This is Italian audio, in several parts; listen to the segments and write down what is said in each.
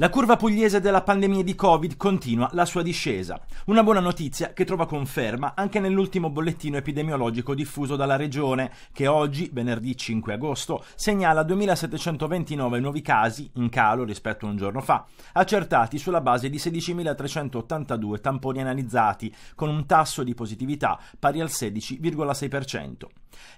La curva pugliese della pandemia di Covid continua la sua discesa, una buona notizia che trova conferma anche nell'ultimo bollettino epidemiologico diffuso dalla regione, che oggi, venerdì 5 agosto, segnala 2.729 nuovi casi, in calo rispetto a un giorno fa, accertati sulla base di 16.382 tamponi analizzati, con un tasso di positività pari al 16,6%.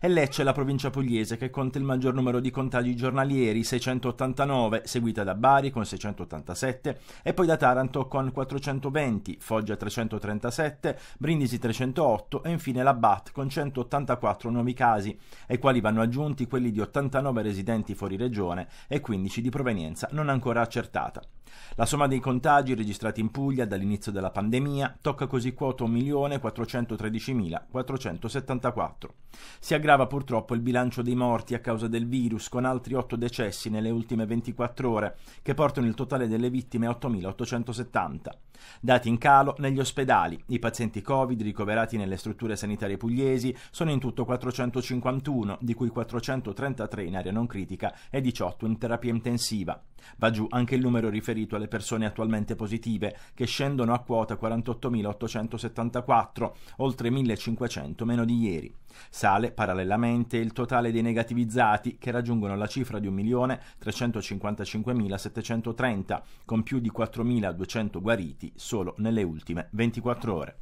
E Lecce è la provincia pugliese che conta il maggior numero di contagi giornalieri, 689, seguita da Bari con 687 e poi da Taranto con 420, Foggia 337, Brindisi 308 e infine la BAT con 184 nuovi casi, ai quali vanno aggiunti quelli di 89 residenti fuori regione e 15 di provenienza non ancora accertata. La somma dei contagi registrati in Puglia dall'inizio della pandemia tocca così quota 1.413.474. Si aggrava purtroppo il bilancio dei morti a causa del virus con altri 8 decessi nelle ultime 24 ore che portano il totale delle vittime a 8.870. Dati in calo negli ospedali, i pazienti Covid ricoverati nelle strutture sanitarie pugliesi sono in tutto 451, di cui 433 in area non critica e 18 in terapia intensiva. Va giù anche il numero riferito riferito alle persone attualmente positive, che scendono a quota 48.874, oltre 1.500 meno di ieri. Sale parallelamente il totale dei negativizzati, che raggiungono la cifra di 1.355.730, con più di 4.200 guariti solo nelle ultime 24 ore.